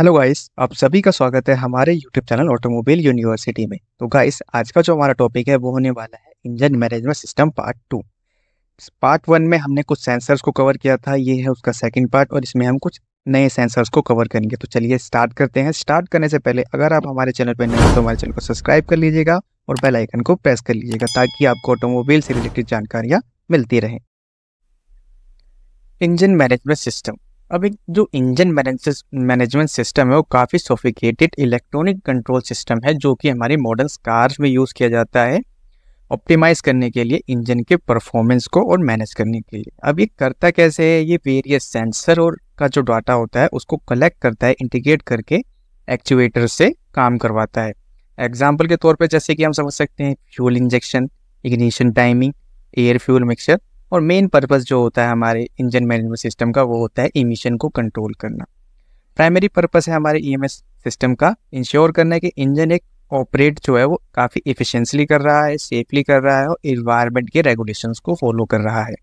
hello guys आप सभी का स्वागत है हमारे यूट्यूब चैनल ऑटोमोबाइल यूनिवर्सिटी में तो गाइस आज का जो हमारा टॉपिक है वो होने वाला है engine management system part two part one में हमने कुछ सेंसर्स को कवर किया था ये है उसका सेकंड पार्ट और इसमें हम कुछ नए सेंसर्स को कवर करेंगे तो चलिए स्टार्ट करते हैं स्टार्ट करने से पहले अगर आप हमारे चैनल पर नए तो हमारे चैनल को सब्सक्राइब कर लीजिएगा और बेलाइकन को प्रेस कर लीजिएगा ताकि आपको ऑटोमोबाइल से रिलेटेड जानकारियाँ मिलती रहें इंजन मैनेजमेंट सिस्टम अब एक जो इंजन मैनेजमेंट सिस्टम है वो काफ़ी सोफिकेटेड इलेक्ट्रॉनिक कंट्रोल सिस्टम है जो कि हमारी मॉडर्न कार्स में यूज़ किया जाता है ऑप्टिमाइज करने के लिए इंजन के परफॉर्मेंस को और मैनेज करने के लिए अब ये करता कैसे है ये वेरियस सेंसर और का जो डाटा होता है उसको कलेक्ट करता है इंटीग्रेट करके एक्चुएटर से काम करवाता है एग्जाम्पल के तौर पर जैसे कि हम समझ सकते हैं fuel injection ignition timing air fuel mixture और मेन पर्पज़ जो होता है हमारे इंजन मैनेजमेंट सिस्टम का वो होता है इमिशन को कंट्रोल करना प्राइमरी पर्पज़ है हमारे ई e सिस्टम का इंश्योर करना है कि इंजन एक ऑपरेट जो है वो काफ़ी इफिशेंसली कर रहा है सेफली कर रहा है और इन्वायरमेंट के रेगुलेशंस को फॉलो कर रहा है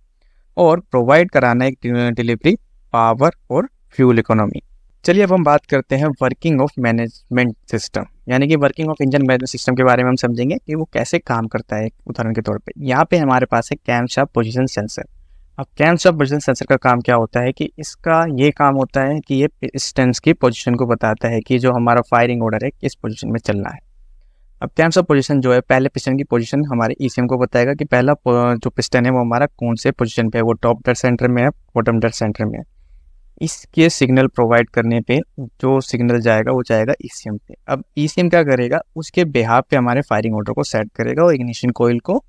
और प्रोवाइड कराना है डिलीवरी पावर और फ्यूल इकोनॉमी चलिए अब हम बात करते हैं वर्किंग ऑफ मैनेजमेंट सिस्टम यानी कि working of engine management system के बारे में हम समझेंगे कि वो कैसे काम करता है उदाहरण के तौर पे यहाँ पे हमारे पास है कैम शॉप पोजिशन सेंसर अब कैम शॉप पोजिशन सेंसर का काम क्या होता है कि इसका ये काम होता है कि ये पिस्टेंस की पोजिशन को बताता है कि जो हमारा फायरिंग ऑर्डर है किस पोजिशन में चलना है अब कैम ऑफ पोजिशन जो है पहले पिस्टन की पोजिशन हमारे ई e को बताएगा कि पहला जो पिस्टन है वो हमारा कौन से पोजिशन पे है वो टॉप डेड सेंटर में है बॉटम डेड सेंटर में है इसके सिग्नल प्रोवाइड करने पे जो सिग्नल जाएगा वो जाएगा ई e पे अब ई e क्या करेगा उसके बेहाब पे हमारे फायरिंग ऑर्डर को सेट करेगा और इग्निशन कोयल को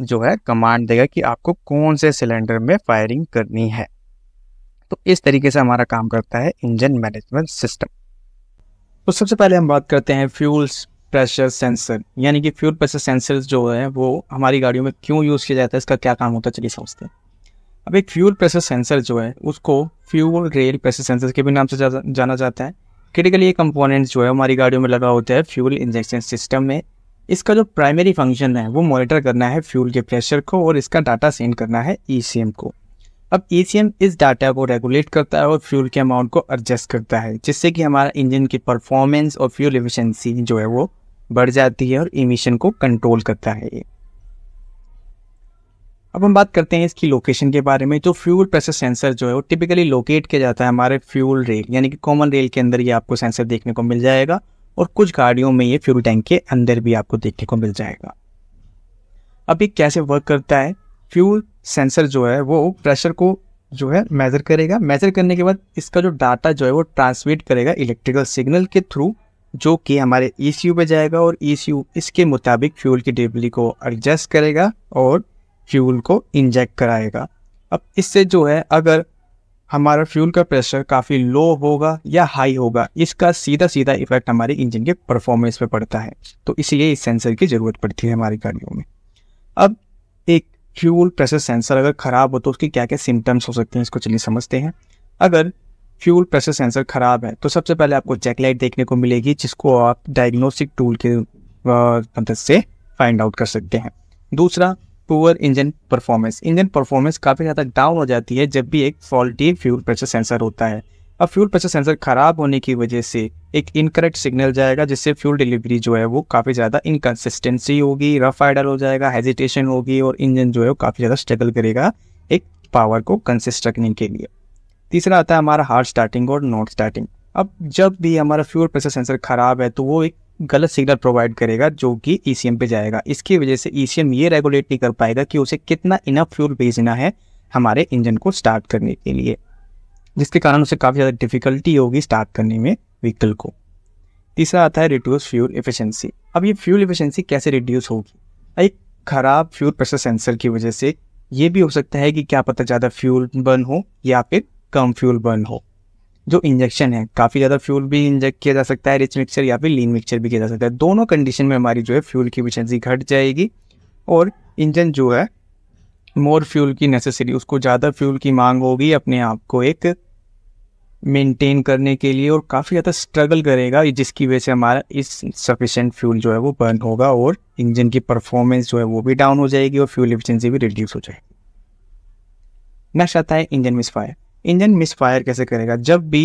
जो है कमांड देगा कि आपको कौन से सिलेंडर में फायरिंग करनी है तो इस तरीके से हमारा काम करता है इंजन मैनेजमेंट सिस्टम तो सबसे पहले हम बात करते हैं फ्यूल्स प्रेशर सेंसर यानी कि फ्यूल प्रेशर सेंसर जो है वो हमारी गाड़ियों में क्यों यूज़ किया जाता है इसका क्या काम होता है चलिए समझते हैं अब एक फ्यूल प्रेशर सेंसर जो है उसको फ्यूल रेल प्रेशर सेंसर के भी नाम से जाना जाता है क्रिटिकली ये कंपोनेंट्स जो है हमारी गाड़ियों में लगा होता है फ्यूल इंजेक्शन सिस्टम में इसका जो प्राइमरी फंक्शन है वो मॉनिटर करना है फ्यूल के प्रेशर को और इसका डाटा सेंड करना है ई e को अब ई e इस डाटा को रेगुलेट करता है और फ्यूल के अमाउंट को एडजस्ट करता है जिससे कि हमारा इंजन की परफॉर्मेंस और फ्यूल एफिशेंसी जो है वो बढ़ जाती है और इमिशन को कंट्रोल करता है अब हम बात करते हैं इसकी लोकेशन के बारे में जो फ्यूल प्रेशर सेंसर जो है वो टिपिकली लोकेट किया जाता है हमारे फ्यूल रेल यानी कि कॉमन रेल के अंदर ये आपको सेंसर देखने को मिल जाएगा और कुछ गाड़ियों में ये फ्यूल टैंक के अंदर भी आपको देखने को मिल जाएगा अब ये कैसे वर्क करता है फ्यूल सेंसर जो है वो प्रेशर को जो है मेज़र करेगा मेज़र करने के बाद इसका जो डाटा जो है वो ट्रांसमिट करेगा इलेक्ट्रिकल सिग्नल के थ्रू जो कि हमारे ई e पे जाएगा और ई e इसके मुताबिक फ्यूल की डिलीवरी को एडजस्ट करेगा और फ्यूल को इंजेक्ट कराएगा अब इससे जो है अगर हमारा फ्यूल का प्रेशर काफ़ी लो होगा या हाई होगा इसका सीधा सीधा इफेक्ट हमारे इंजन के परफॉर्मेंस पे पड़ता है तो इसलिए इस सेंसर की ज़रूरत पड़ती है हमारी गाड़ियों में अब एक फ्यूल प्रेशर सेंसर अगर ख़राब हो तो उसके क्या क्या सिम्टम्स हो सकते हैं इसको चलिए समझते हैं अगर फ्यूल प्रेशर सेंसर ख़राब है तो सबसे पहले आपको चेक देखने को मिलेगी जिसको आप डायग्नोस्टिक टूल के मदद से फाइंड आउट कर सकते हैं दूसरा poor engine performance engine performance काफ़ी ज़्यादा डाउन हो जाती है जब भी एक फॉल्टी फ्यूल प्रेशर सेंसर होता है अब फ्यूल प्रेशर सेंसर ख़राब होने की वजह से एक इनकरेक्ट सिग्नल जाएगा जिससे फ्यूल डिलीवरी जो है वो काफ़ी ज़्यादा इनकन्सिस्टेंसी होगी रफ आइडल हो जाएगा हेजिटेशन होगी और इंजन जो है वो काफ़ी ज़्यादा स्ट्रगल करेगा एक पावर को कंसिस्ट रखने के लिए तीसरा आता है हमारा हार्ड स्टार्टिंग और नॉट स्टार्टिंग अब जब भी हमारा फ्यूल प्रेशर सेंसर ख़राब है तो वो एक गलत सिग्नल प्रोवाइड करेगा जो कि ईसीएम e पे जाएगा इसकी वजह से ईसीएम e ये रेगुलेट नहीं कर पाएगा कि उसे कितना इनफ फ्यूल भेजना है हमारे इंजन को स्टार्ट करने के लिए जिसके कारण उसे काफ़ी ज़्यादा डिफिकल्टी होगी स्टार्ट करने में व्हीकल को तीसरा आता है रिड्यूस फ्यूल इफिशेंसी अब ये फ्यूल इफिशेंसी कैसे रिड्यूस होगी एक खराब फ्यूल प्रेशर सेंसर की वजह से ये भी हो सकता है कि क्या पता ज़्यादा फ्यूल बर्न हो या फिर कम फ्यूल बर्न हो जो इंजेक्शन है काफ़ी ज़्यादा फ्यूल भी इंजेक्ट किया जा सकता है रिच मिक्सचर या फिर लीन मिक्सचर भी किया जा सकता है दोनों कंडीशन में हमारी जो है फ्यूल की एफिशिएंसी घट जाएगी और इंजन जो है मोर फ्यूल की नेसेसरी उसको ज़्यादा फ्यूल की मांग होगी अपने आप को एक मेंटेन करने के लिए और काफ़ी ज़्यादा स्ट्रगल करेगा जिसकी वजह से हमारा इस सफिशेंट फ्यूल जो है वो बर्न होगा और इंजन की परफॉर्मेंस जो है वो भी डाउन हो जाएगी और फ्यूल एफिशिएंसी भी रिड्यूस हो जाएगी नेक्स्ट आता है इंजन मिसफायर इंजन मिसफायर कैसे करेगा जब भी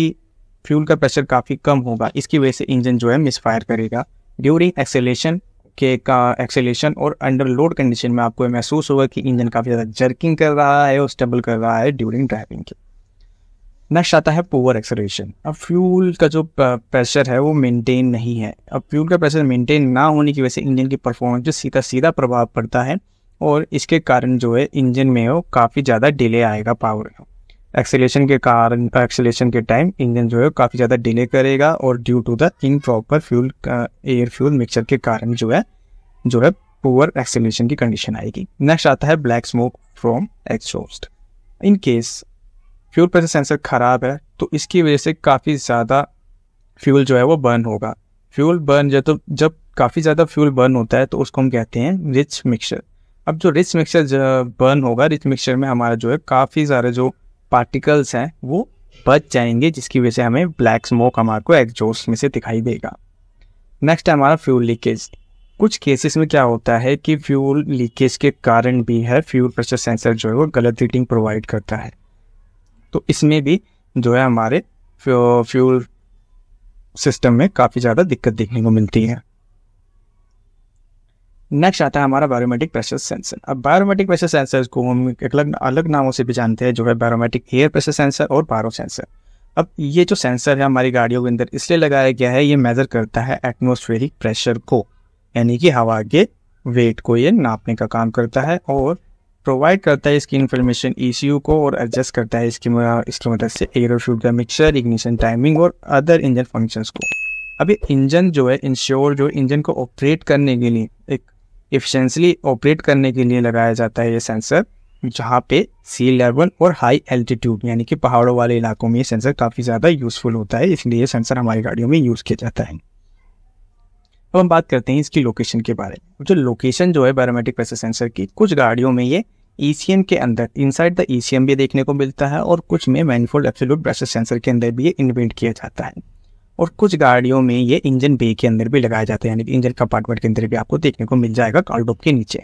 फ्यूल का प्रेशर काफ़ी कम होगा इसकी वजह से इंजन जो है मिसफायर करेगा ड्यूरिंग एक्सेलेशन के का एक्सेलेशन और अंडर लोड कंडीशन में आपको महसूस होगा कि इंजन काफ़ी ज़्यादा जर्किंग कर रहा है और स्टेबल कर रहा है ड्यूरिंग ड्राइविंग के नेक्स्ट आता है पोवर एक्सेलेशन अब फ्यूल का जो प्रेशर है वो मेंटेन नहीं है अब फ्यूल का प्रेशर मेंटेन ना होने की वजह से इंजन की परफॉर्मेंस जो सीधा सीधा प्रभाव पड़ता है और इसके कारण जो है इंजन में वो काफ़ी ज़्यादा डिले आएगा पावर में एक्सेलेशन के कारण एक्सेलेशन के टाइम इंजन जो है काफ़ी ज़्यादा डिले करेगा और due to the improper fuel air fuel mixture के कारण जो है जो है पुअर एक्सेलेशन की कंडीशन आएगी नेक्स्ट आता है black smoke from exhaust in case fuel pressure sensor ख़राब है तो इसकी वजह से काफ़ी ज़्यादा फ्यूल जो है वो बर्न होगा फ्यूल बर्न जो तो जब काफ़ी ज़्यादा फ्यूल बर्न होता है तो उसको हम कहते हैं रिच मिक्सचर अब जो रिच मिक्सचर बर्न होगा रिच मिक्सचर में हमारा जो है काफ़ी सारे जो पार्टिकल्स हैं वो बच जाएंगे जिसकी वजह से हमें ब्लैक स्मोक हमारे को एग्जोस्ट में से दिखाई देगा नेक्स्ट है हमारा फ्यूल लीकेज कुछ केसेस में क्या होता है कि फ्यूल लीकेज के कारण भी है फ्यूल प्रेशर सेंसर जो है वो गलत रीडिंग प्रोवाइड करता है तो इसमें भी जो है हमारे फ्यूल सिस्टम में काफ़ी ज़्यादा दिक्कत देखने को मिलती है नेक्स्ट आता है हमारा बायोमेट्रिक प्रेशर सेंसर अब बायोमेट्रिक प्रेशर सेंसर को हम एक अलग अलग नामों से भी जानते हैं जो है बायोमेट्रिक एयर प्रेशर सेंसर और पारो सेंसर अब ये जो सेंसर है हमारी गाड़ियों के अंदर इसलिए लगाया गया है ये मेज़र करता है एटमोसफेरिक प्रेशर को यानी कि हवा के वेट को ये नापने का काम करता है और प्रोवाइड करता है इसकी इन्फॉर्मेशन ई e को और एडजस्ट करता है इसकी इसकी मदद से एयर फ्यूल का मिक्सर इग्निशन टाइमिंग और अदर इंजन फंक्शंस को अभी इंजन जो है इंश्योर जो इंजन को ऑपरेट करने के लिए एक इफिशेंसली ऑपरेट करने के लिए लगाया जाता है ये सेंसर जहाँ पे सी लेवल और हाई एल्टीट्यूड यानी कि पहाड़ों वाले इलाकों में ये सेंसर काफ़ी ज़्यादा यूज़फुल होता है इसलिए ये सेंसर हमारी गाड़ियों में यूज़ किया जाता है अब हम बात करते हैं इसकी लोकेशन के बारे में जो लोकेशन जो है बायोमेट्रिक प्रेशर सेंसर की कुछ गाड़ियों में ये ई e के अंदर इनसाइड द ई भी देखने को मिलता है और कुछ में मैनफोल्ड एब्सोल्यूट प्रेशर सेंसर के अंदर भी ये इन्वेंट किया जाता है और कुछ गाड़ियों में ये इंजन बे के अंदर भी लगाए जाते हैं यानी इंजन कंपार्टमेंट के अंदर भी आपको देखने को मिल जाएगा कॉलडोप के नीचे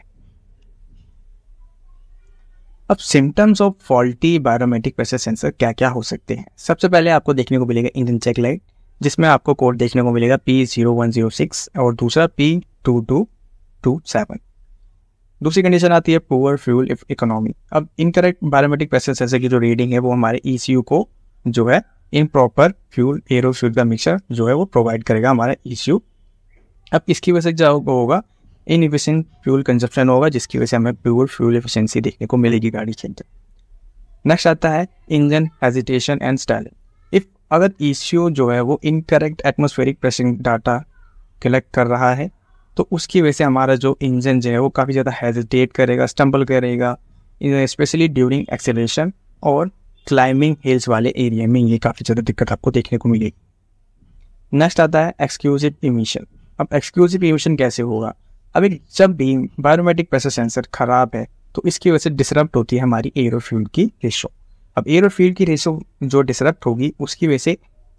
अब symptoms of faulty biometric pressure sensor क्या क्या हो सकते हैं सबसे पहले आपको देखने को मिलेगा इंजन चेक लाइट जिसमें आपको कोड देखने को मिलेगा P zero one zero six और दूसरा P two two two seven दूसरी कंडीशन आती है पुअर फ्यूल इकोनॉमी अब इनकरेक्ट बायोमेट्रिक प्रेशर सेंसर की जो रीडिंग है वो हमारे ई e को जो है improper fuel air fuel का मिक्सर जो है वो प्रोवाइड करेगा हमारा ईसीयू अब इसकी वजह से क्या होगा इन इफिशेंट फ्यूल कंजप्शन होगा जिसकी वजह से हमें प्योर फ्यूल एफिशिएंसी देखने को मिलेगी गाड़ी के अंदर नेक्स्ट आता है engine hesitation and stalling if अगर ईसीयू जो है वो incorrect atmospheric pressure data collect कर रहा है तो उसकी वजह से हमारा जो इंजन जो है वो काफ़ी ज़्यादा हेजिटेट करेगा स्टम्बल करेगा स्पेशली ड्यूरिंग एक्सेलेशन और क्लाइंबिंग हिल्स वाले एरिया में ये काफ़ी ज़्यादा दिक्कत आपको देखने को मिलेगी नेक्स्ट आता है एक्सक्लूसिव इमिशन अब एक्सक्लूसिव इमिशन कैसे होगा अब एक जब भी बायोमेटिक प्रेशर सेंसर ख़राब है तो इसकी वजह से डिसरप्ट होती है हमारी एयरोफ्यूल की रेशो अब एयरोफ्यूल की रेशो जो डिसरप्ट होगी उसकी वजह से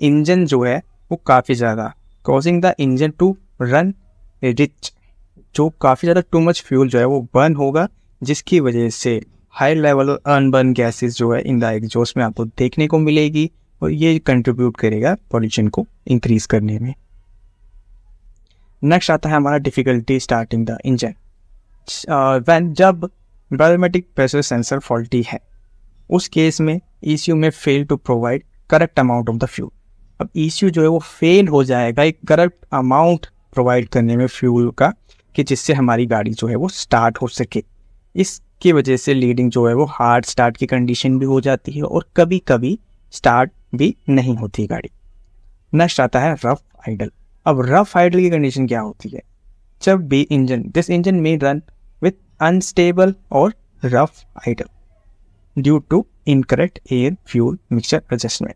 इंजन जो है वो काफ़ी ज़्यादा causing the engine to run rich जो काफ़ी ज़्यादा टू मच फ्यूल जो है वो बर्न होगा जिसकी वजह से हाई लेवल अनबर्न गैसेस जो है इन द एग्जॉस्ट में आपको देखने को मिलेगी और ये कंट्रीब्यूट करेगा पॉल्यूशन को इंक्रीज करने में नेक्स्ट आता है हमारा difficulty starting the engine when जब बायोमेट्रिक प्रेशर सेंसर फॉल्टी है उस केस में ई में fail to provide correct amount of the fuel अब ई जो है वो फेल हो जाएगा एक करेक्ट अमाउंट प्रोवाइड करने में फ्यूल का कि जिससे हमारी गाड़ी जो है वो स्टार्ट हो सके इस की वजह से लीडिंग जो है वो हार्ड स्टार्ट की कंडीशन भी हो जाती है और कभी कभी स्टार्ट भी नहीं होती गाड़ी नेक्स्ट आता है रफ आइडल अब रफ आइडल की कंडीशन क्या होती है जब भी इंजन दिस इंजन में रन विथ अनस्टेबल और rough idle due to incorrect air fuel mixture adjustment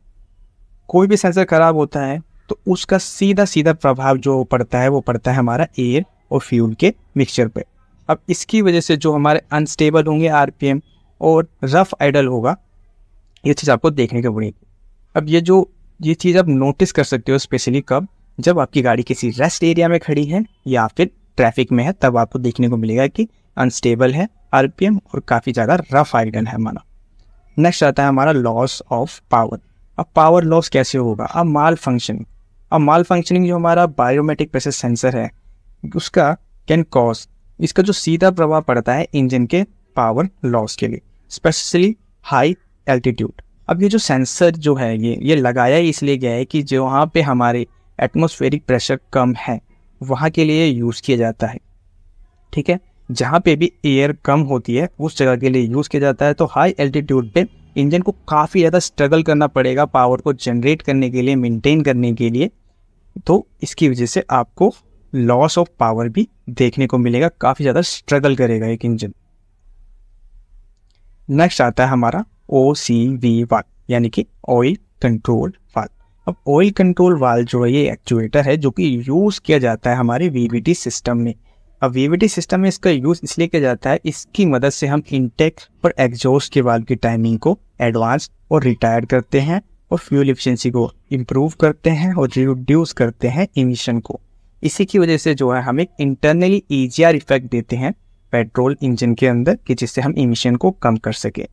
कोई भी सेंसर खराब होता है तो उसका सीधा सीधा प्रभाव जो पड़ता है वो पड़ता है हमारा एयर और फ्यूल के मिक्सचर पे अब इसकी वजह से जो हमारे अनस्टेबल होंगे आर और रफ आइडल होगा ये चीज़ आपको देखने को मिलेगी अब ये जो ये चीज़ आप नोटिस कर सकते हो स्पेशली कब जब आपकी गाड़ी किसी रेस्ट एरिया में खड़ी है या फिर ट्रैफिक में है तब आपको देखने को मिलेगा कि अनस्टेबल है आरपीएम और काफ़ी ज़्यादा रफ आइडल है हमारा नेक्स्ट आता है हमारा लॉस ऑफ पावर अब पावर लॉस कैसे होगा अब माल फंक्शनिंग अब माल फंक्शनिंग जो हमारा बायोमेट्रिक प्रेशर सेंसर है उसका कैन कॉज इसका जो सीधा प्रभाव पड़ता है इंजन के पावर लॉस के लिए स्पेशली हाई एल्टीट्यूड अब ये जो सेंसर जो है ये ये लगाया इसलिए गया है कि जो वहाँ पे हमारे एटमोस्फेरिक प्रेशर कम है वहाँ के लिए यूज़ किया जाता है ठीक है जहाँ पे भी एयर कम होती है उस जगह के लिए यूज़ किया जाता है तो हाई एल्टीट्यूड पे इंजन को काफ़ी ज़्यादा स्ट्रगल करना पड़ेगा पावर को जनरेट करने के लिए मेंटेन करने के लिए तो इसकी वजह से आपको लॉस ऑफ पावर भी देखने को मिलेगा काफ़ी ज़्यादा स्ट्रगल करेगा एक इंजन नेक्स्ट आता है हमारा ओ सी वी वाल यानी कि ऑयल कंट्रोल वाल अब ऑयल कंट्रोल वाल जो है ये एक्चुएटर है जो कि यूज़ किया जाता है हमारे वीवीटी सिस्टम में अब वीवीटी सिस्टम में इसका यूज़ इसलिए किया जाता है इसकी मदद से हम इंटेक और एग्जॉस्ट के वाल की टाइमिंग को एडवांस और रिटायर करते हैं और फ्यूल इफिशेंसी को इम्प्रूव करते हैं और रिड्यूस करते हैं इमिशन को इसी की वजह से जो है हम एक इंटरनली ईजीआर इफेक्ट देते हैं पेट्रोल इंजन के अंदर कि जिससे हम इमिशन को कम कर सके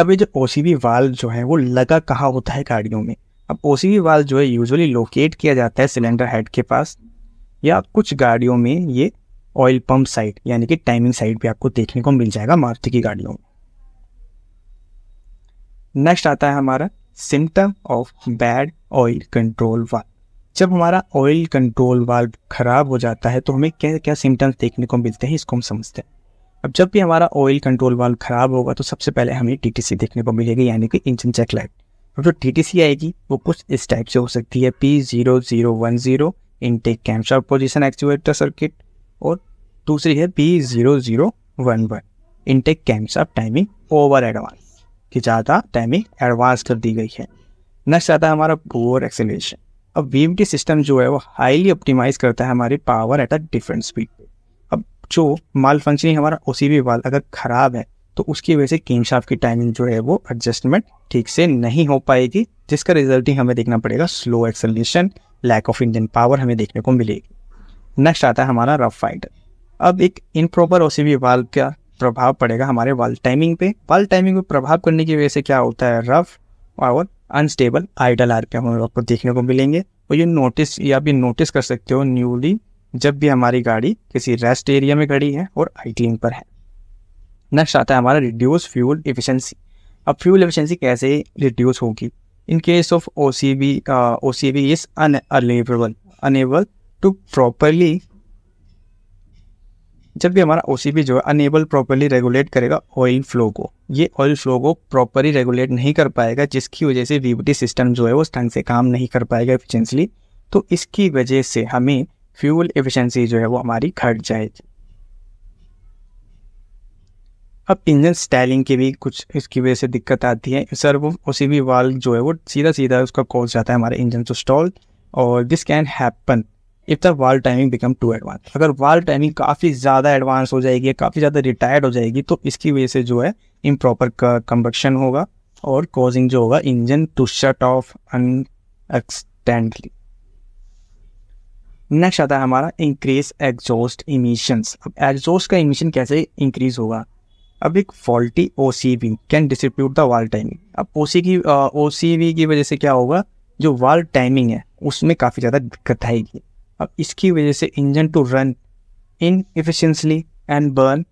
अब ये जो ओ सी वाल जो है वो लगा कहाँ होता है गाड़ियों में अब ओ सी वाल जो है यूजुअली लोकेट किया जाता है सिलेंडर हेड के पास या कुछ गाड़ियों में ये ऑयल पंप साइट यानी कि टाइमिंग साइट भी आपको देखने को मिल जाएगा मारुति की गाड़ियों में नेक्स्ट आता है हमारा symptom of bad oil control valve जब हमारा ऑयल कंट्रोल वाल्व खराब हो जाता है तो हमें क्या क्या सिम्टम्स देखने को मिलते हैं इसको हम समझते हैं अब जब भी हमारा ऑयल कंट्रोल वाल्व खराब होगा तो सबसे पहले हमें टीटीसी देखने को मिलेगी यानी कि इंजन चेक लाइट अब जो टीटीसी आएगी वो कुछ इस टाइप से हो सकती है P zero zero one zero intake camshaft position activator circuit और दूसरी है P zero zero one one intake cams timing over advance की ज़्यादा टाइमिंग एडवांस कर दी गई है नेक्स्ट आता है हमारा पोअर एक्सेलेशन अब वी सिस्टम जो है वो हाईली ऑप्टिमाइज करता है हमारी power at a different speed अब जो माल फंक्शनिंग हमारा ओ सी वाल अगर ख़राब है तो उसकी वजह से किंग शाफ की टाइमिंग जो है वो एडजस्टमेंट ठीक से नहीं हो पाएगी जिसका रिजल्ट ही हमें देखना पड़ेगा slow acceleration lack of engine power हमें देखने को मिलेगी नेक्स्ट आता है हमारा रफ फाइटर अब एक इन प्रॉपर ओ वाल का प्रभाव पड़ेगा हमारे वाल टाइमिंग पे वाल टाइमिंग पे प्रभाव करने की वजह से क्या होता है रफ और अनस्टेबल आइडल आरपीएम हम आपको देखने को मिलेंगे और ये नोटिस या भी नोटिस कर सकते हो न्यूली जब भी हमारी गाड़ी किसी रेस्ट एरिया में खड़ी है और आइडलिंग पर है नेक्स्ट आता है हमारा रिड्यूस फ्यूल इफिशेंसी अब फ्यूल इफिशेंसी कैसे रिड्यूस होगी in case of O C B O C B is unable unable to properly जब भी हमारा ओ जो है अनेबल प्रॉपरली रेगुलेट करेगा ऑयल फ्लो को ये ऑयल फ्लो को प्रॉपरली रेगुलेट नहीं कर पाएगा जिसकी वजह से वीबीटी सिस्टम जो है वो ढंग से काम नहीं कर पाएगा एफिशिएंसली तो इसकी वजह से हमें फ्यूल एफिशिएंसी जो है वो हमारी घट जाएगी अब इंजन स्टाइलिंग की भी कुछ इसकी वजह से दिक्कत आती है सर वो उसी वाल जो है वो सीधा सीधा उसका कॉज जाता है हमारे इंजन टू स्टॉल और this can happen if the valve timing become too advance अगर वाल टाइमिंग काफ़ी ज़्यादा एडवांस हो जाएगी काफ़ी ज़्यादा रिटायर्ड हो जाएगी तो इसकी वजह से जो है इम्प्रॉपर कंबक्शन होगा और कॉजिंग जो होगा engine to shut off unexpectedly next आता है हमारा इंक्रीज एग्जॉस्ट इमिशंस अब एग्जॉस्ट का इमिशन कैसे इंक्रीज होगा अब एक faulty O C V can distribute the valve timing अब ओ सी की ओ सी वी की वजह से क्या होगा जो वाल टाइमिंग है उसमें काफ़ी ज़्यादा दिक्कत आएगी अब इसकी वजह से engine to run inefficiently and burn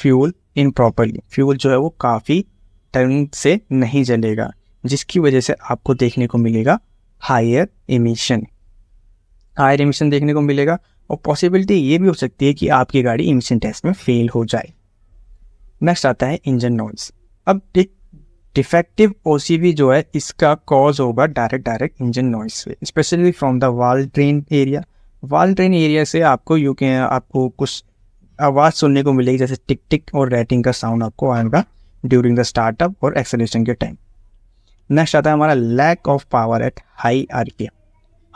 fuel improperly fuel जो है वो काफ़ी टाइम से नहीं जलेगा जिसकी वजह से आपको देखने को मिलेगा हायर इमिशन हायर इमिशन देखने को मिलेगा और पॉसिबिलिटी ये भी हो सकती है कि आपकी गाड़ी इमिशन टेस्ट में फेल हो जाए नेक्स्ट आता है इंजन नॉइस अब एक डिफेक्टिव ओसीवी जो है इसका कॉज होगा डायरेक्ट डायरेक्ट इंजन नॉइस से specially from the valve train area valve train area से आपको यू के आपको कुछ आवाज़ सुनने को मिलेगी जैसे टिक टिक और रैटिंग का साउंड आपको आएगा ड्यूरिंग द स्टार्टअप और एक्सेलेशन के टाइम नेक्स्ट आता है हमारा lack of power at high R P M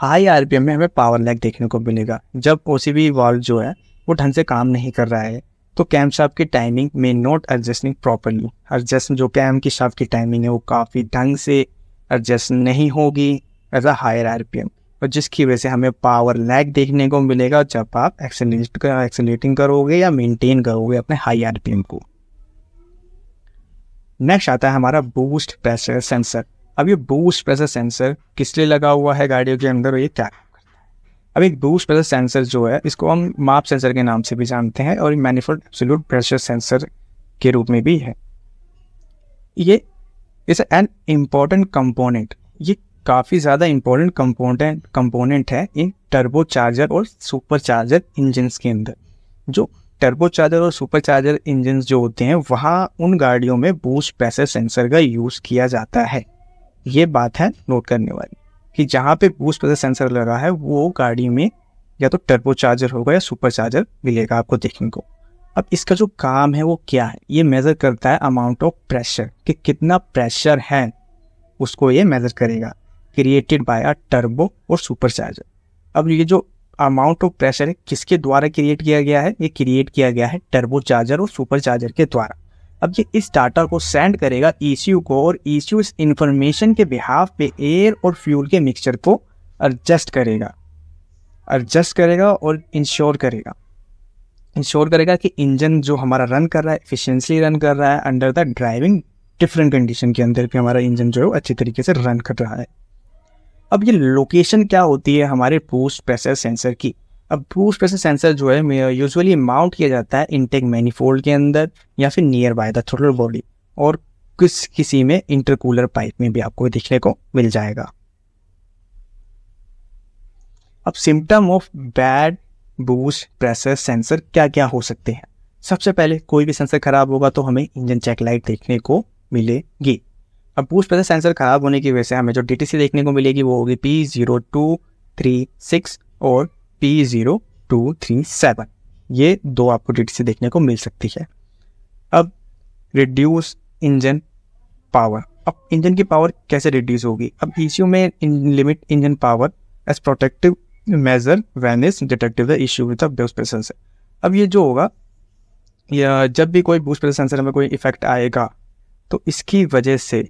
high R P M में हमें पावर लैक देखने को मिलेगा जब ओ सी बी वाल्व जो है वो ढंग से काम नहीं कर रहा है तो कैम शाफ की टाइमिंग में नॉट एडजस्टिंग प्रॉपरली एडजस्ट जो कैम की शाफ की टाइमिंग है वो काफ़ी ढंग से एडजस्ट नहीं होगी as a higher R P M और जिसकी वजह से हमें पावर लैग देखने को मिलेगा जब आप एक्सेलेट एक्सेलेटिंग करोगे या मेंटेन करोगे अपने हाई आर पी एम को नेक्स्ट आता है हमारा बूस्ट प्रेशर सेंसर अब ये बूस्ट प्रेशर सेंसर किस लिए लगा हुआ है गाड़ियों के अंदर ये क्या अब एक बूस्ट प्रेशर सेंसर जो है इसको हम माप सेंसर के नाम से भी जानते हैं और मैनिफोल्ड एब्सोल्यूट प्रेशर सेंसर के रूप में भी है ये इस एन इम्पॉर्टेंट कंपोनेंट ये काफ़ी ज़्यादा इम्पोर्टेंट कंपोनेंट कंपोनेंट है इन टर्बो चार्जर और सुपर चार्जर इंजन्स के अंदर जो टर्बो चार्जर और सुपर चार्जर इंजन जो होते हैं वहाँ उन गाड़ियों में बूस्ट प्रेशर सेंसर का यूज़ किया जाता है ये बात है नोट करने वाली कि जहाँ पे बूस्ट प्रेशर सेंसर लगा है वो गाड़ी में या तो टर्बो चार्जर होगा या सुपर चार्जर मिलेगा आपको देखने को अब इसका जो काम है वो क्या है ये मेज़र करता है अमाउंट ऑफ प्रेशर कि कितना प्रेशर है उसको ये मेज़र करेगा क्रिएटेड बाय अ टर्बो और सुपर चार्जर अब ये जो अमाउंट ऑफ प्रेशर है किसके द्वारा क्रिएट किया गया है ये क्रिएट किया गया है टर्बो चार्जर और सुपर चार्जर के द्वारा अब ये इस डाटा को सेंड करेगा ईसीयू e को और ईसीयू e इस इंफॉर्मेशन के बिहाफ पे एयर और फ्यूल के मिक्सचर को एडजस्ट करेगा एडजस्ट करेगा और इंश्योर करेगा इंश्योर करेगा कि इंजन जो हमारा रन कर रहा है एफिशिएंसली रन कर रहा है under the driving different condition के अंदर भी हमारा इंजन जो है अच्छी तरीके से रन कर रहा है अब ये लोकेशन क्या होती है हमारे पोस्ट प्रेशर सेंसर की अब क्रूज प्रेशर सेंसर जो है यूजुअली माउंट किया जाता है इनटेक मैनिफोल्ड के अंदर या फिर near by the throttle body और किस किसी में इंटरकूलर पाइप में भी आपको देखने को मिल जाएगा अब symptom of bad boost pressure sensor क्या क्या हो सकते हैं सबसे पहले कोई भी सेंसर खराब होगा तो हमें इंजन चेक लाइट देखने को मिलेगी अब बूस्ट प्रेशर सेंसर खराब होने की वजह से हमें जो डीटीसी देखने को मिलेगी वो होगी P zero two three six और P zero two three seven ये दो आपको डिट से देखने को मिल सकती है अब रिड्यूस इंजन पावर अब इंजन की पावर कैसे रिड्यूस होगी अब इश्यू में limit engine power as protective measure when is detective the issue with boost pressure sensor अब ये जो होगा या जब भी कोई बूस्ट प्रेशर सेंसर में कोई इफेक्ट आएगा तो इसकी वजह से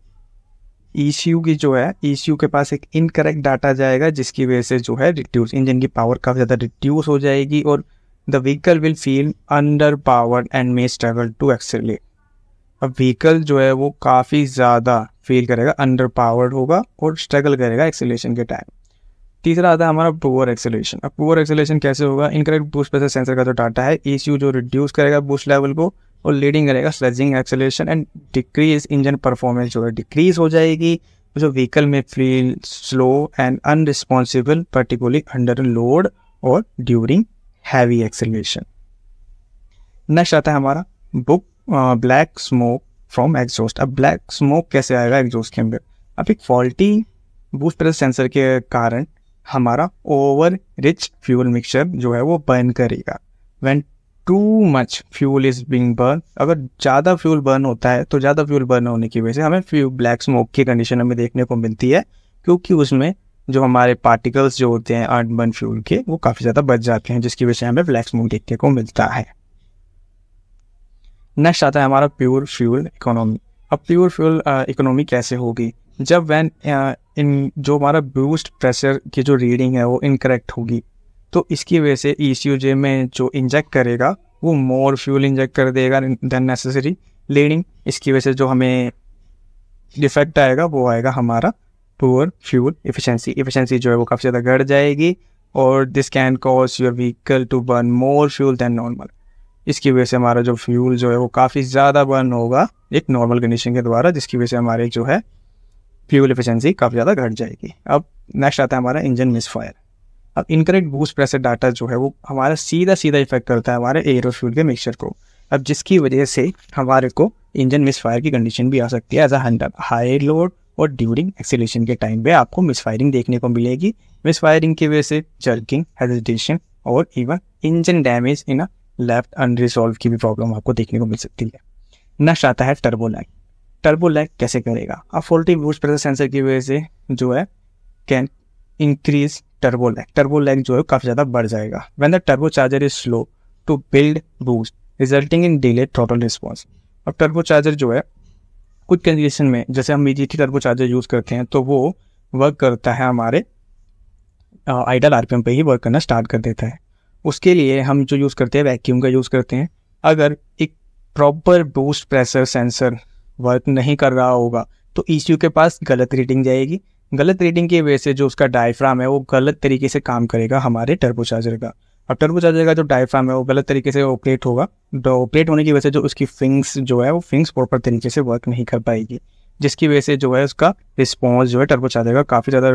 ईसीयू की जो है ईसीयू के पास एक इनकरेक्ट डाटा जाएगा जिसकी वजह से जो है रिड्यूस इंजन की पावर काफ़ी ज़्यादा रिड्यूस हो जाएगी और the vehicle will feel under power and may struggle to accelerate अब व्हीकल जो है वो काफ़ी ज़्यादा फील करेगा अंडर पावर्ड होगा और स्ट्रगल करेगा एक्सेलेशन के टाइम तीसरा आता है हमारा पुअर एक्सेलेशन अब पुअर एक्सेलेशन कैसे होगा इनकरेक्ट बूस्ट प्रेशर सेंसर का जो डाटा है ई जो रिड्यूस करेगा बूस्ट लेवल को और लीडिंग करेगा स्लेजिंग acceleration and decrease engine performance जो है डिक्रीज हो जाएगी जो व्हीकल में feel slow and unresponsible particularly under load और ड्यूरिंग हैवी एक्सेलेशन नेक्स्ट आता है हमारा book black smoke from exhaust अब ब्लैक स्मोक कैसे आएगा एग्जॉस्ट के अंदर अब एक फॉल्टी बूस्ट प्रेशर सेंसर के कारण हमारा ओवर रिच फ्यूल मिक्सचर जो है वो बर्न करेगा when too much fuel is being burn अगर ज़्यादा फ्यूल बर्न होता है तो ज़्यादा फ्यूल बर्न होने की वजह से हमें फ्यू ब्लैक स्मोक की कंडीशन हमें देखने को मिलती है क्योंकि उसमें जो हमारे पार्टिकल्स जो होते हैं अनबर्न फ्यूल के वो काफ़ी ज़्यादा बच जाते हैं जिसकी वजह से हमें ब्लैक स्मोक देखने को मिलता है नेक्स्ट आता है हमारा प्योर फ्यूल इकोनॉमी अब प्योर फ्यूल इकोनॉमी कैसे होगी जब वैन इन uh, जो हमारा बूस्ट प्रेशर की जो रीडिंग है वो इनकरेक्ट होगी तो इसकी वजह से ई सी जे में जो इंजेक्ट करेगा वो मोर फ्यूल इंजेक्ट कर देगा देन नेसेसरी लीडिंग इसकी वजह से जो हमें डिफेक्ट आएगा वो आएगा हमारा पुअर फ्यूल इफिशेंसी इफिशेंसी जो है वो काफ़ी ज़्यादा घट जाएगी और this can cause your vehicle to burn more fuel than normal इसकी वजह से हमारा जो फ्यूल जो है वो काफ़ी ज़्यादा बर्न होगा एक नॉर्मल कंडीशन के द्वारा जिसकी वजह से हमारे जो है फ्यूल इफिशेंसी काफ़ी ज़्यादा घट जाएगी अब नेक्स्ट आता है हमारा इंजन मिस फायर अब इनकरेक्ट बूस्ट प्रेशर डाटा जो है वो हमारा सीधा सीधा इफेक्ट करता है हमारे एयरोफ्यूल के मिक्सचर को अब जिसकी वजह से हमारे को इंजन मिसफायर की कंडीशन भी आ सकती है एज अ हाई लोड और ड्यूरिंग एक्सीलेशन के टाइम पे आपको मिसफायरिंग देखने को मिलेगी मिसफायरिंग की वजह से जर्किंग हेजिटेशन और even engine damage in left unresolved की भी प्रॉब्लम आपको देखने को मिल सकती है नेक्स्ट आता है टर्बो लैग टर्बो लैग कैसे करेगा अब फोल्टी बूस्ट प्रेशर सेंसर की वजह से जो है can increase turbo lag turbo lag जो है काफ़ी ज़्यादा बढ़ जाएगा when the turbocharger is slow to build boost resulting in delay total response अब टर्बो चार्जर जो है कुछ कंडीशन में जैसे हम ई टर्बो चार्जर यूज़ करते हैं तो वो वर्क करता है हमारे आइडल आर पे ही वर्क करना स्टार्ट कर देता है उसके लिए हम जो यूज़ करते हैं वैक्यूम का यूज़ करते हैं अगर एक proper boost pressure sensor work नहीं कर रहा होगा तो ई e के पास गलत रीडिंग जाएगी गलत रीडिंग की वजह से जो उसका डायफ्राम है वो गलत तरीके से काम करेगा हमारे टर्बो चार्जर का अब टर्बो चार्जर का जो डायफ्राम है वो गलत तरीके से ऑपरेट होगा ऑपरेट होने की वजह से जो उसकी फिंग्स जो है वो फिंग्स प्रॉपर तरीके से वर्क नहीं कर पाएगी जिसकी वजह से जो है उसका रिस्पॉन्स जो है टर्बो चार्जर का काफ़ी ज़्यादा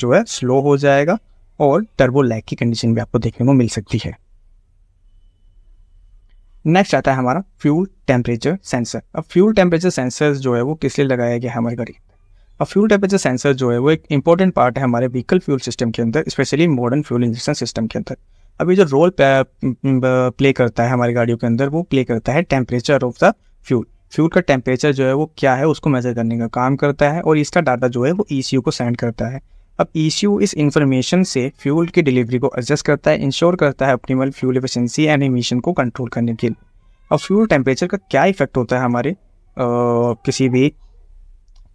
जो है स्लो हो जाएगा और टर्बो लैग की कंडीशन भी आपको देखने को मिल सकती है नेक्स्ट आता है हमारा फ्यूल टेम्परेचर सेंसर अब फ्यूल टेम्परेचर सेंसर जो है वो किस लिए लगाया गया है हमारे गाड़ी अब फ्यूल टेम्परेचर सेंसर जो है वो एक इंपॉर्टेंट पार्ट है हमारे व्हीकल फ्यूल सिस्टम के अंदर specially modern fuel injection system के अंदर अब ये जो role play mm, mm, uh, करता है हमारी गाड़ियों के अंदर वो प्ले करता है temperature of the fuel fuel का टेम्परेचर जो है वो क्या है उसको मेजर करने का काम करता है और इसका डाटा जो है वो ई e को सेंड करता है अब ई e इस इन्फॉर्मेशन से फ्यूल की डिलीवरी को एडजस्ट करता है इंश्योर करता है अपनी फ्यूल एफिशेंसी एंड इमिशन को कंट्रोल करने के लिए अब फ्यूल टेम्परेचर का क्या इफेक्ट होता है हमारे आ, uh, किसी भी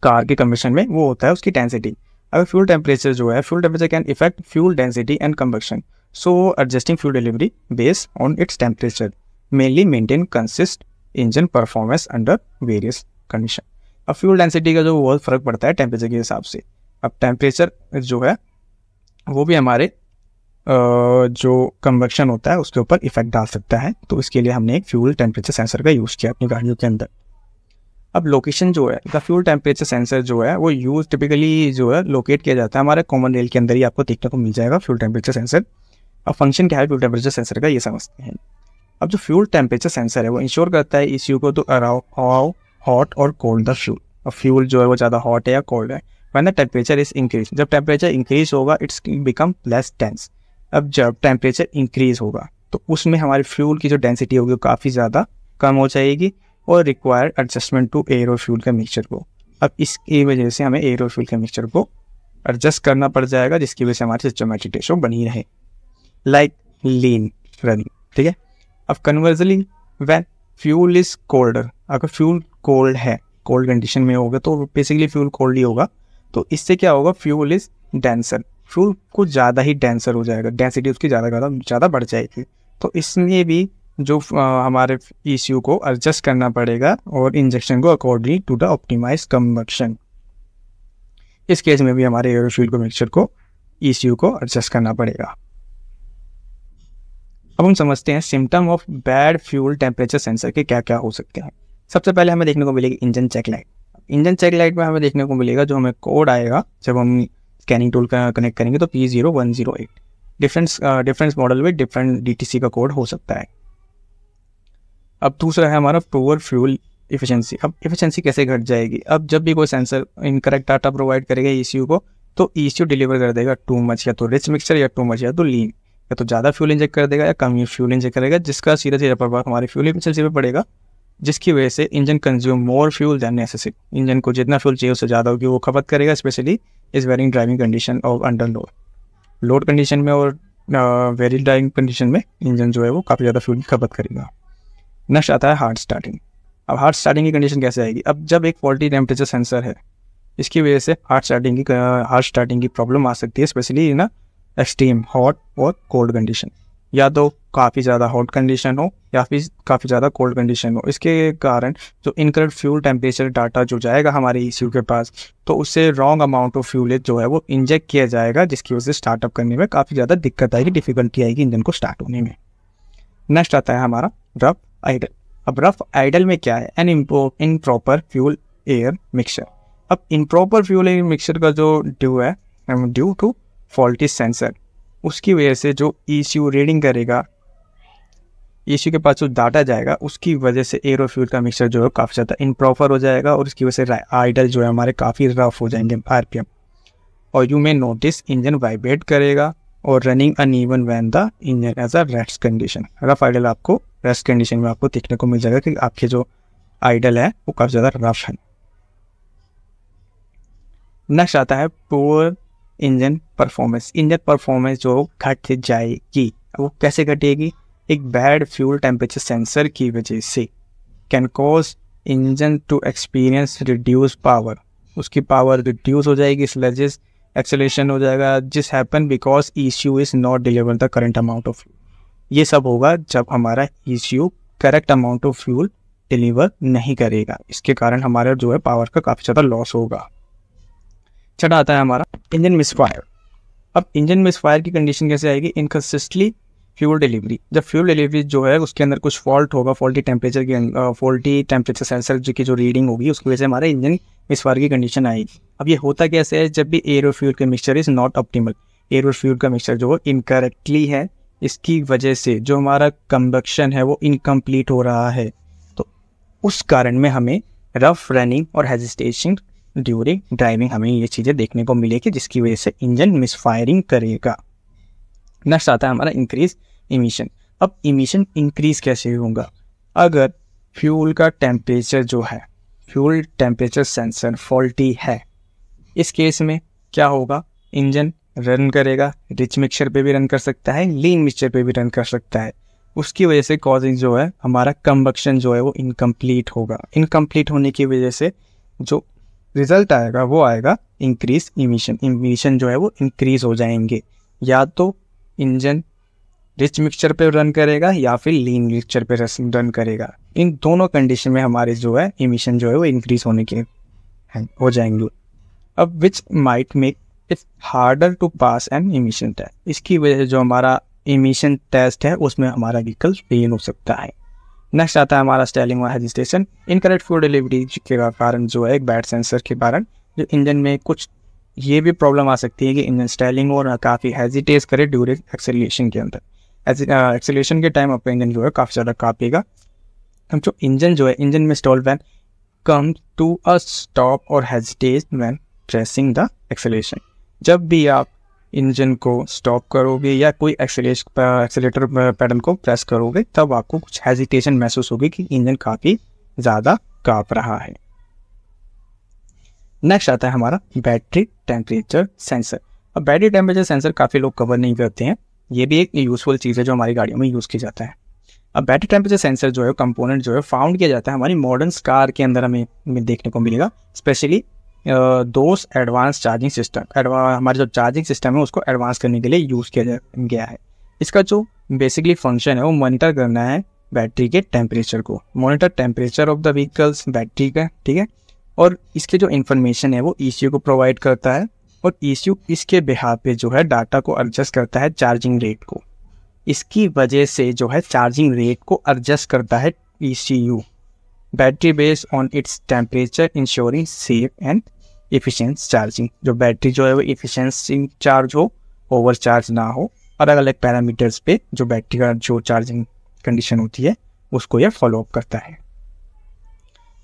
कार के कम्बेशन में वो होता है उसकी डेंसिटी अगर फ्यूल टेम्परेचर जो है fuel temperature can affect fuel density and combustion so adjusting fuel delivery base on its temperature mainly maintain consist engine performance under various condition अब फ्यूल डेंसिटी का जो बहुत फ़र्क पड़ता है टेम्परेचर के हिसाब से अब टेम्परेचर जो है वो भी हमारे जो कन्वेक्शन होता है उसके ऊपर इफेक्ट डाल सकता है तो इसके लिए हमने एक फ्यूल टेम्परेचर सेंसर का यूज़ किया अपनी गाड़ियों के अंदर अब लोकेशन जो है द फ्यूल टेम्परेचर सेंसर जो है वो यूज टिपिकली जो है लोकेट किया जाता है हमारे कॉमन रेल के अंदर ही आपको देखने को मिल जाएगा फ्यूल टेम्परेचर सेंसर अब फंक्शन क्या है फ्यूल टेम्परेचर सेंसर का ये समझते हैं अब जो फ्यूल टेम्परेचर सेंसर है वो इंश्योर करता है इस यू को तो अराउ हाउ हॉट और कोल्ड द फ्यूल अब फ्यूल जो है वो ज़्यादा हॉट है या कोल्ड है when the temperature is increase जब टेम्परेचर इंक्रीज होगा इट्स बिकम लेस टेंस अब जब टेम्परेचर इंक्रीज होगा तो उसमें हमारे फ्यूल की जो डेंसिटी होगी वो काफ़ी ज़्यादा कम हो जाएगी और रिक्वायर्ड एडजस्टमेंट टू और फ्यूल के मिक्सचर को अब इसकी वजह से हमें एयर और फ्यूल के मिक्सचर को एडजस्ट करना पड़ जाएगा जिसकी वजह से हमारी सिस्टमेटिक रेशो बनी रहे लाइक लीन रनिंग ठीक है अब conversely when fuel is colder अगर फ्यूल कोल्ड है कोल्ड कंडीशन में होगा तो बेसिकली फ्यूल कोल्ड ही होगा तो इससे क्या होगा फ्यूल इज डेंसर फ्यूल कुछ ज़्यादा ही डेंसर हो जाएगा डेंसिटी उसकी ज़्यादा ज़्यादा ज़्यादा बढ़ जाएगी तो इसलिए भी जो हमारे ईसीयू को एडजस्ट करना पड़ेगा और इंजेक्शन को according to the optimize combustion इस केस में भी हमारे एरोफ्यूल को मिक्सचर e को ईसीयू को एडजस्ट करना पड़ेगा अब हम समझते हैं symptom of bad fuel temperature sensor के क्या क्या हो सकते हैं सबसे पहले हमें देखने को मिलेगी engine check light engine check light में हमें देखने को मिलेगा जो हमें कोड आएगा जब हम स्कैनिंग टूल का कनेक्ट करेंगे तो P zero one zero eight difference difference model में डिफरेंट डी का कोड हो सकता है अब दूसरा है हमारा पोअर फ्यूल इफिशेंसी अब इफिशेंसी कैसे घट जाएगी अब जब भी कोई सेंसर इनकरेक्ट डाटा प्रोवाइड करेगा ई को तो ई डिलीवर कर देगा टू मच या तो रिच मिक्सचर या टू मच या तो लीन या तो ज़्यादा फ्यूल इंजेक्ट कर देगा या कम फ्यूल इंजेक्ट करेगा जिसका सीधा सीधा प्रभाव हमारे फ्यूल इफिशेंसी पर पड़ेगा जिसकी वजह से engine consume more fuel than necessary engine को जितना फ्यूल चाहिए उससे ज़्यादा होगी वो खपत करेगा स्पेशली इस वेरिंग ड्राइविंग कंडीशन और अंडर लोड लोड कंडीशन में और वेरी ड्राइविंग कंडीशन में इंजन जो है वो काफ़ी ज़्यादा फ्यूल की खपत करेगा नेक्स्ट आता है हार्ड स्टार्टिंग अब हार्ड स्टार्टिंग की कंडीशन कैसे आएगी अब जब एक फॉल्टी टेम्परेचर सेंसर है इसकी वजह से हार्ड स्टार्टिंग की हार्ड स्टार्टिंग की प्रॉब्लम आ सकती है स्पेशली इन एक्सट्रीम हॉट और कोल्ड कंडीशन या तो काफ़ी ज़्यादा हॉट कंडीशन हो या फिर काफ़ी ज़्यादा कोल्ड कंडीशन हो इसके कारण जो इनकरेक्ट फ्यूल टेम्परेचर डाटा जो जाएगा हमारे ई के पास तो उससे रॉन्ग अमाउंट ऑफ फ्यूलेज जो है वो इंजेक्ट किया जाएगा जिसकी वजह से स्टार्टअप करने में काफ़ी ज़्यादा दिक्कत आएगी डिफिकल्टी आएगी इंजन को स्टार्ट होने में नेक्स्ट आता है हमारा रफ आइडल अब रफ आइडल में क्या है an improper fuel air mixture अब improper fuel air mixture का जो ड्यू है ड्यू टू फॉल्टी सेंसर उसकी वजह से जो ई e रीडिंग करेगा ई e के पास जो डाटा जाएगा उसकी वजह से एयर और फ्यूल का मिक्सचर जो है काफ़ी ज़्यादा इम्प्रॉपर हो जाएगा और उसकी वजह से आइडल जो है हमारे काफ़ी रफ हो जाएंगे आर और you may notice engine vibrate करेगा और running uneven when the engine is a rest condition rough idle आपको रेस्ट कंडीशन में आपको देखने को मिल जाएगा कि आपके जो आइडल है वो काफ़ी ज़्यादा रफ है नेक्स्ट आता है poor engine performance engine performance जो घट जाएगी वो कैसे घटेगी एक बैड फ्यूल टेम्परेचर सेंसर की वजह से can cause engine to experience reduce power उसकी पावर रिड्यूस हो जाएगी स्लेजिस एक्सेलेशन हो जाएगा जिस happen because issue is not deliver the current amount of fuel ये सब होगा जब हमारा ई correct amount of fuel deliver नहीं करेगा इसके कारण हमारा जो है पावर का काफ़ी ज़्यादा लॉस होगा छठा आता है हमारा इंजन मिसफायर अब इंजन मिसफायर की कंडीशन कैसे आएगी इनकन्सिस्टली फ्यूल डिलीवरी जब फ्यूल डिलीवरी जो है उसके अंदर कुछ फॉल्ट होगा फॉल्टी टेम्परेचर के फॉल्टी टेम्परेचर सेंसर जो की जो रीडिंग होगी उसकी वजह से हमारा इंजन मिसफायर की कंडीशन आएगी अब ये होता कैसे है जब भी और फ्यूल का मिक्सचर इज़ नॉट ऑप्टिमल और फ्यूल का मिक्सचर जो है इनकरेक्टली है इसकी वजह से जो हमारा कम्बक्शन है वो इनकम्प्लीट हो रहा है तो उस कारण में हमें रफ रनिंग और हेजिस्टेशन ड्यूरिंग ड्राइविंग हमें ये चीज़ें देखने को मिलेगी जिसकी वजह से इंजन मिसफायरिंग करेगा नेक्स्ट आता है हमारा इंक्रीज इमिशन अब इमिशन इंक्रीज कैसे होगा अगर फ्यूल का टेम्परेचर जो है फ्यूल टेम्परेचर सेंसर फॉल्टी है इस केस में क्या होगा इंजन रन करेगा रिच मिक्सचर पे भी रन कर सकता है लीन मिक्सचर पे भी रन कर सकता है उसकी वजह से कॉजिंग जो है हमारा कम्बक्शन जो है वो इनकम्प्लीट होगा इनकम्प्लीट होने की वजह से जो रिजल्ट आएगा वो आएगा इंक्रीज इमिशन इमिशन जो है वो इंक्रीज हो जाएंगे या तो इंजन रिच मिक्सचर पे रन करेगा या फिर लीन मिक्सचर पे रन करेगा इन दोनों कंडीशन में हमारे जो है इमिशन जो है वो इंक्रीज होने के हो जाएंगे अब which might make its harder to pass an emission test इसकी वजह से जो हमारा इमिशन टेस्ट है उसमें हमारा व्हीकल फेल हो सकता है नेक्स्ट आता है हमारा स्टेलिंग और हेजिस्टेशन इनकरेक्ट फूड डिलीवरी के कारण जो है एक बैड सेंसर के कारण जो इंजन में कुछ ये भी प्रॉब्लम आ सकती है कि इंजन स्टेलिंग और काफ़ी हेजिटेट करे ड्यूरिंग एक्सेलेशन के अंदर एक्सेलेशन uh, के टाइम आपका इंजन जो है काफ़ी ज़्यादा काँपेगा हम जो इंजन जो है इंजन में stall when come to a stop और hesitate when pressing the acceleration जब भी आप इंजन को स्टॉप करोगे या कोई एक्सेलेटर पैडल को प्रेस करोगे तब आपको कुछ हेजिटेशन महसूस होगी कि इंजन काफ़ी ज़्यादा काँप रहा है नेक्स्ट आता है हमारा बैटरी टेम्परेचर सेंसर अब बैटरी टेम्परेचर सेंसर काफ़ी लोग कवर नहीं करते हैं ये भी एक यूज़फुल चीज़ है जो हमारी गाड़ियों में यूज़ किया जाता है अब बैटरी टेम्परेचर सेंसर जो है कंपोनेंट जो है फाउंड किया जाता है हमारी मॉडर्न कार के अंदर हमें देखने को मिलेगा specially those advance charging system हमारे जो चार्जिंग सिस्टम है उसको एडवांस करने के लिए यूज़ किया गया है इसका जो बेसिकली फंक्शन है वो मॉनिटर करना है बैटरी के टेम्परेचर को monitor temperature of the vehicles battery का ठीक है और इसके जो इन्फॉर्मेशन है वो ई e को प्रोवाइड करता है और ई e इसके बिहार पे जो है डाटा को एडजस्ट करता है चार्जिंग रेट को इसकी वजह से जो है चार्जिंग रेट को एडजस्ट करता है ई battery based on its temperature ensuring safe and efficient charging जो बैटरी जो है वो इफिशियंसिंग चार्ज हो ओवर चार्ज ना हो अलग अलग पैरामीटर्स पे जो बैटरी का जो चार्जिंग कंडीशन होती है उसको यह फॉलोअप करता है